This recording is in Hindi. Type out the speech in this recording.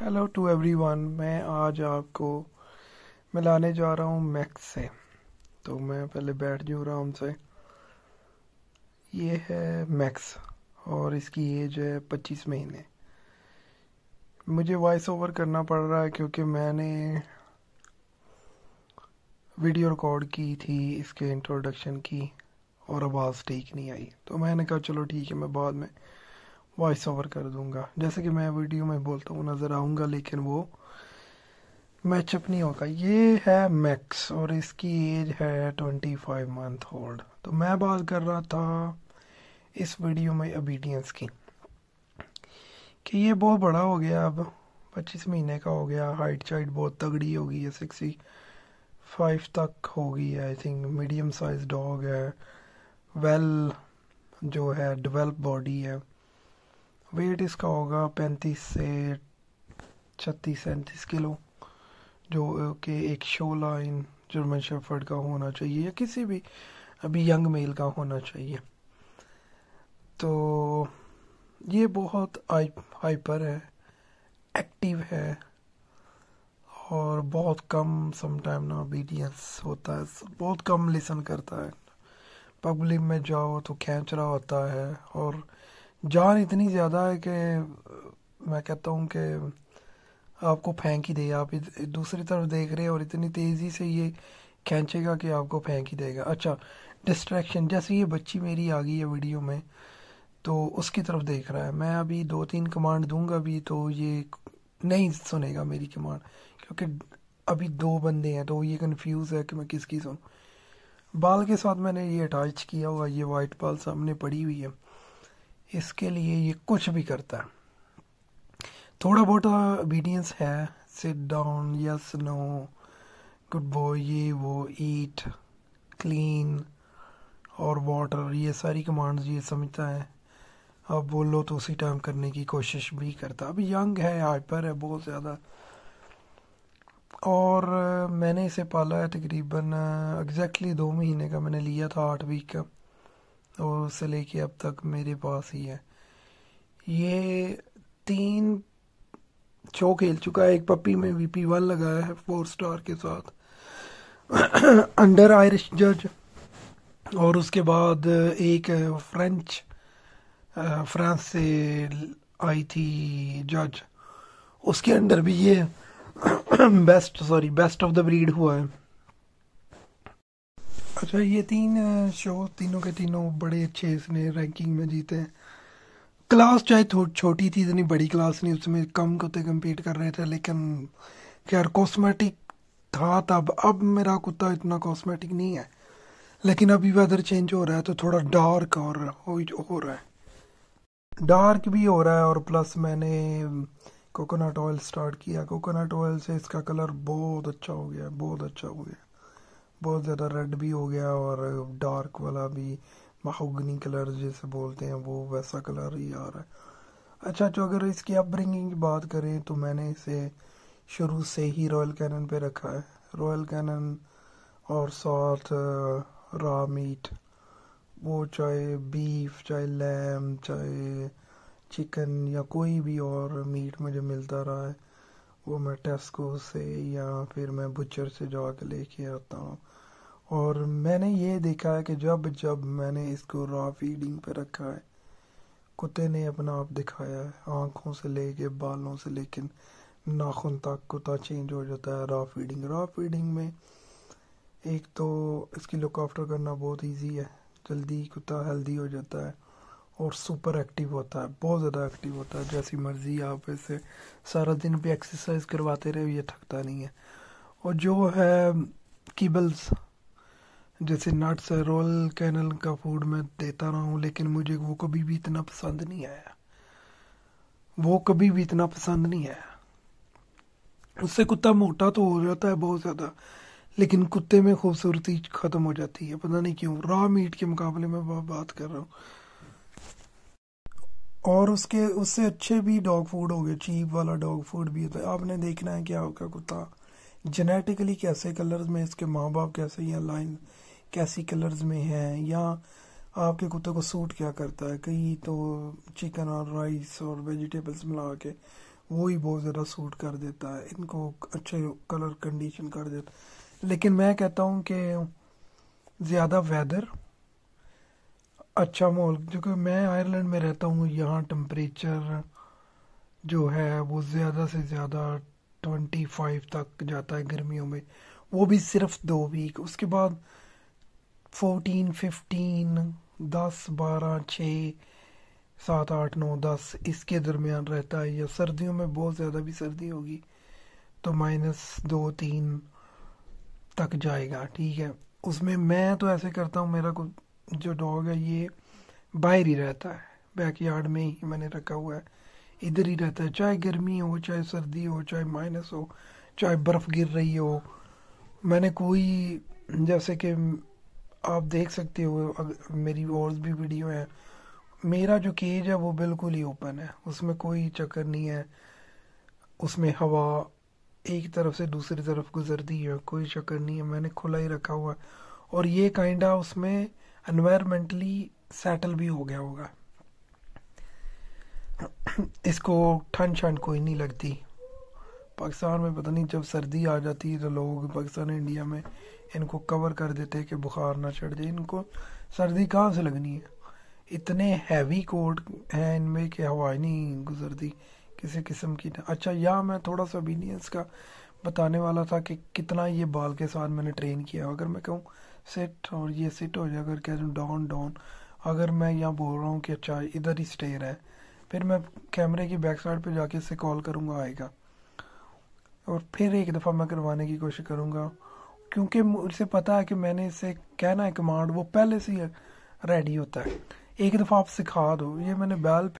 हेलो टू एवरीवन मैं आज आपको मिलाने जा रहा हूँ मैक्स से तो मैं पहले बैठ जाऊँ आराम से ये है मैक्स और इसकी एज है पच्चीस महीने मुझे वॉइस ओवर करना पड़ रहा है क्योंकि मैंने वीडियो रिकॉर्ड की थी इसके इंट्रोडक्शन की और आवाज़ ठीक नहीं आई तो मैंने कहा चलो ठीक है मैं बाद में वॉइस ओवर कर दूंगा जैसे कि मैं वीडियो में बोलता हूँ नज़र आऊँगा लेकिन वो मैचअप नहीं होगा ये है मैक्स और इसकी एज है ट्वेंटी फाइव मंथ ओल्ड तो मैं बात कर रहा था इस वीडियो में अबीडियंस की कि ये बहुत बड़ा हो गया अब पच्चीस महीने का हो गया हाइट शाइट बहुत तगड़ी हो गई है सिक्सटी फाइव तक होगी I think medium size dog है वेल well, जो है डेवलप बॉडी है वेट इसका होगा पैंतीस से छत्तीस सैंतीस किलो जो कि एक शो लाइन जर्मन शेफर्ड का होना चाहिए या किसी भी अभी यंग मेल का होना चाहिए तो ये बहुत हाइपर है एक्टिव है और बहुत कम समटाइम ना ओबीडियंस होता है बहुत कम लिसन करता है पब्लिक में जाओ तो खेच रहा होता है और जान इतनी ज़्यादा है कि मैं कहता हूँ कि आपको फेंक ही दे आप दूसरी तरफ देख रहे हैं और इतनी तेज़ी से ये खींचेगा कि आपको फेंक ही देगा अच्छा डिस्ट्रैक्शन जैसे ये बच्ची मेरी आ गई है वीडियो में तो उसकी तरफ देख रहा है मैं अभी दो तीन कमांड दूंगा अभी तो ये नहीं सुनेगा मेरी कमांड क्योंकि अभी दो बंदे हैं तो ये कन्फ्यूज़ है कि मैं किसकी सुनूँ बाल के साथ मैंने ये अटैच किया हुआ ये वाइट बाल सामने पड़ी हुई है इसके लिए ये कुछ भी करता है थोड़ा बहुत ओबीडियंस है sit down yes no good boy ये वो ईट क्लीन और वाटर ये सारी कमांड्स ये समझता है अब बोलो तो उसी टाइम करने की कोशिश भी करता अब यंग है हाइपर है बहुत ज़्यादा और मैंने इसे पाला है तकरीबन एग्जैक्टली दो महीने का मैंने लिया था आठ वीक का और से लेके अब तक मेरे पास ही है ये तीन शो खेल चुका है एक पप्पी में वीपी वन लगाया है फोर स्टार के साथ अंडर आयरिश जज और उसके बाद एक फ्रेंच फ्रांस से आई थी जज उसके अंडर भी ये best sorry best of the breed हुआ है अच्छा ये तीन शो तीनों के तीनों बड़े अच्छे इसने रैंकिंग में जीते हैं क्लास चाहे छोटी थी इतनी बड़ी क्लास नहीं उसमें कम कुत्ते तो कम्पीट कर रहे थे लेकिन खैर कॉस्मेटिक था तब अब मेरा कुत्ता इतना कॉस्मेटिक नहीं है लेकिन अभी वेदर चेंज हो रहा है तो थोड़ा डार्क और हो, हो रहा है डार्क भी हो रहा है और प्लस मैंने कोकोनट ऑयल स्टार्ट किया कोकोनट ऑयल से इसका कलर बहुत अच्छा हो गया बहुत अच्छा हो गया बहुत ज़्यादा रेड भी हो गया और डार्क वाला भी महोगनी कलर जैसे बोलते हैं वो वैसा कलर ही आ रहा है अच्छा तो अगर इसकी अपब्रिंगिंग की बात करें तो मैंने इसे शुरू से ही रॉयल कैनन पे रखा है रॉयल कैनन और साथ रॉ uh, मीट वो चाहे बीफ चाहे लैम चाहे चिकन या कोई भी और मीट मुझे मिलता रहा है वो मैं टेस्को से या फिर मैं बुचर से जा के लेके आता हूँ और मैंने ये देखा है कि जब जब मैंने इसको रॉ फीडिंग पे रखा है कुत्ते ने अपना आप दिखाया है आँखों से लेके बालों से लेकिन नाखून तक कुत्ता चेंज हो जाता है रॉ फीडिंग रॉ फीडिंग में एक तो इसकी लुक आफ्टर करना बहुत इजी है जल्दी कुत्ता हेल्दी हो जाता है और सुपर एक्टिव होता है बहुत ज़्यादा एक्टिव होता है जैसी मर्ज़ी आप इसे सारा दिन भी एक्सरसाइज करवाते रहे ये थकता नहीं है और जो है कीबल्स जैसे नट्स रोल कैनल का फूड मैं देता रहा हूँ लेकिन मुझे वो कभी भी इतना पसंद नहीं आया वो कभी भी इतना पसंद नहीं आया उससे कुत्ता मोटा तो हो जाता है बहुत ज़्यादा लेकिन कुत्ते में खूबसूरती ख़त्म हो जाती है पता नहीं क्यों रॉ मीट के मुकाबले में बात कर रहा हूँ और उसके उससे अच्छे भी डॉग फूड हो गए चीप वाला डॉग फूड भी होता है तो आपने देखना है कि आपका कुत्ता जेनेटिकली कैसे कलर्स में इसके माँ बाप कैसे या लाइन कैसी कलर्स में हैं या आपके कुत्ते को सूट क्या करता है कहीं तो चिकन और राइस और वेजिटेबल्स मिला के वो ही बहुत ज़्यादा सूट कर देता है इनको अच्छे कलर कंडीशन कर देता लेकिन मैं कहता हूँ कि ज़्यादा वेदर अच्छा माहौल क्योंकि मैं आयरलैंड में रहता हूँ यहाँ टम्परेचर जो है वो ज़्यादा से ज़्यादा ट्वेंटी फाइव तक जाता है गर्मियों में वो भी सिर्फ दो वीक उसके बाद फोर्टीन फिफ्टीन दस बारह छः सात आठ नौ दस इसके दरमियान रहता है या सर्दियों में बहुत ज़्यादा भी सर्दी होगी तो माइनस दो तीन तक जाएगा ठीक है उसमें मैं तो ऐसे करता हूँ मेरा कोई जो डॉग है ये बाहर ही रहता है बैकयार्ड में ही मैंने रखा हुआ है इधर ही रहता है चाहे गर्मी हो चाहे सर्दी हो चाहे माइनस हो चाहे बर्फ़ गिर रही हो मैंने कोई जैसे कि आप देख सकते हो मेरी और भी वीडियो है मेरा जो केज है वो बिल्कुल ही ओपन है उसमें कोई चक्कर नहीं है उसमें हवा एक तरफ से दूसरी तरफ गुजरती है कोई चक्कर नहीं है मैंने खुला ही रखा हुआ है और ये काइंडा उसमें एनवायरमेंटली सेटल भी हो गया होगा इसको ठंड शंड कोई नहीं लगती पाकिस्तान में पता नहीं जब सर्दी आ जाती है तो लोग पाकिस्तान इंडिया में इनको कवर कर देते हैं कि बुखार ना चढ़ जाए इनको सर्दी कहाँ से लगनी है इतने हैवी कोट हैं इनमें कि हवा नहीं गुजरती किसी किस्म की ना अच्छा यहाँ मैं थोड़ा सा भी नहीं इसका बताने वाला था कि कितना ये बाल के साथ मैंने ट्रेन किया अगर मैं कहूँ सिट और ये सिट हो जाएगा अगर कह रहा हूँ डाउन अगर मैं यहाँ बोल रहा हूँ कि अच्छा इधर ही स्टेयर है फिर मैं कैमरे की बैक साइड पर जाके इससे कॉल करूँगा आएगा और फिर एक दफ़ा मैं करवाने की कोशिश करूँगा क्योंकि मुझसे पता है कि मैंने इसे कहना है कमांड वो पहले से ही रेडी होता है एक दफ़ा आप सिखा दो ये मैंने बैल